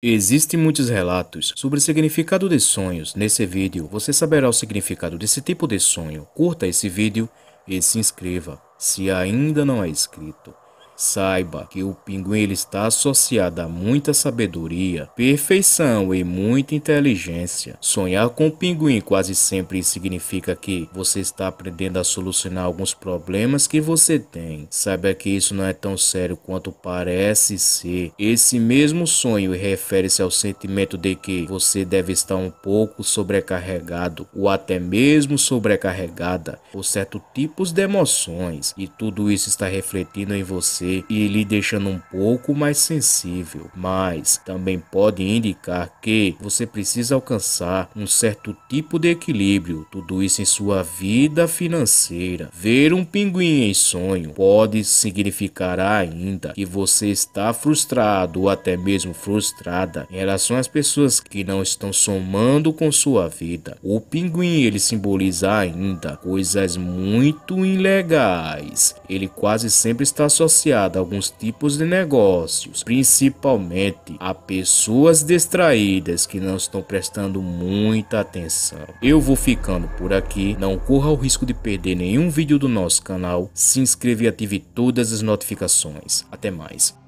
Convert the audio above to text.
Existem muitos relatos sobre o significado de sonhos. Nesse vídeo, você saberá o significado desse tipo de sonho. Curta esse vídeo e se inscreva, se ainda não é inscrito. Saiba que o pinguim ele está associado a muita sabedoria, perfeição e muita inteligência. Sonhar com o pinguim quase sempre significa que você está aprendendo a solucionar alguns problemas que você tem. Saiba que isso não é tão sério quanto parece ser. Esse mesmo sonho refere-se ao sentimento de que você deve estar um pouco sobrecarregado ou até mesmo sobrecarregada por certos tipos de emoções, e tudo isso está refletindo em você você e lhe deixando um pouco mais sensível, mas também pode indicar que você precisa alcançar um certo tipo de equilíbrio, tudo isso em sua vida financeira. Ver um pinguim em sonho pode significar ainda que você está frustrado ou até mesmo frustrada em relação às pessoas que não estão somando com sua vida. O pinguim ele simboliza ainda coisas muito ilegais. Ele quase sempre está associado associada a alguns tipos de negócios, principalmente a pessoas distraídas que não estão prestando muita atenção. Eu vou ficando por aqui, não corra o risco de perder nenhum vídeo do nosso canal, se inscreva e ative todas as notificações. Até mais.